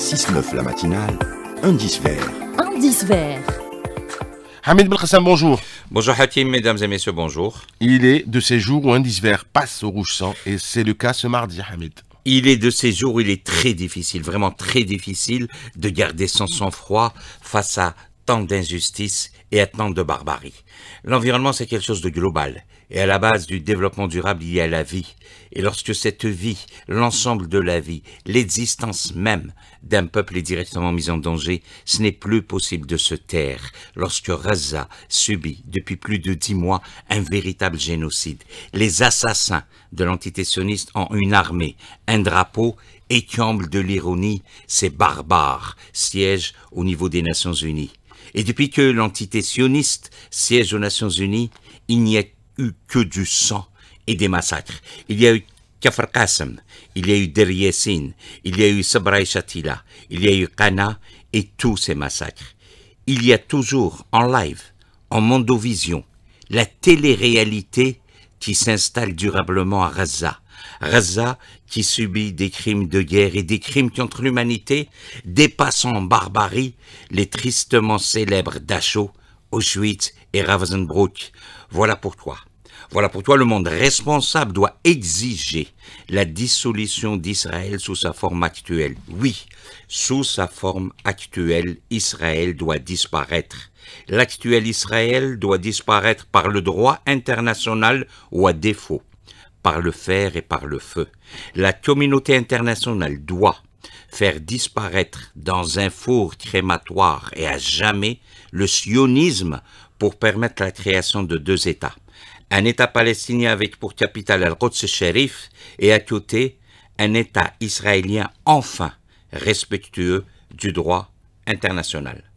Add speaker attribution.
Speaker 1: 6-9 la matinale, un vert. un vert. Hamid Belkhassam, bonjour. Bonjour Hakim, mesdames et messieurs, bonjour. Il est de ces jours où un vert passe au rouge sang et c'est le cas ce mardi, Hamid. Il est de ces jours où il est très difficile, vraiment très difficile de garder son sang-froid face à tant d'injustices et tant de barbarie. L'environnement, c'est quelque chose de global, et à la base du développement durable, il y a la vie. Et lorsque cette vie, l'ensemble de la vie, l'existence même d'un peuple est directement mise en danger, ce n'est plus possible de se taire lorsque Raza subit depuis plus de dix mois un véritable génocide. Les assassins de l'entité sioniste ont une armée, un drapeau et qui de l'ironie, ces barbares siègent au niveau des Nations Unies. Et depuis que l'entité sioniste siège aux Nations Unies, il n'y a eu que du sang et des massacres. Il y a eu Kafr Qasem, il y a eu Der Yassin, il y a eu Sabra et Shatila, il y a eu Qana et tous ces massacres. Il y a toujours en live, en mondovision, la télé-réalité qui s'installe durablement à Raza, Raza qui subit des crimes de guerre et des crimes contre l'humanité dépassant en barbarie les tristement célèbres Dachau, Auschwitz et Ravensbrück. Voilà pour toi. Voilà pour toi le monde responsable doit exiger la dissolution d'Israël sous sa forme actuelle. Oui, sous sa forme actuelle, Israël doit disparaître. L'actuel Israël doit disparaître par le droit international ou à défaut, par le fer et par le feu. La communauté internationale doit faire disparaître dans un four crématoire et à jamais le sionisme pour permettre la création de deux États un État palestinien avec pour capitale Al-Quds Sherif et à côté un État israélien enfin respectueux du droit international.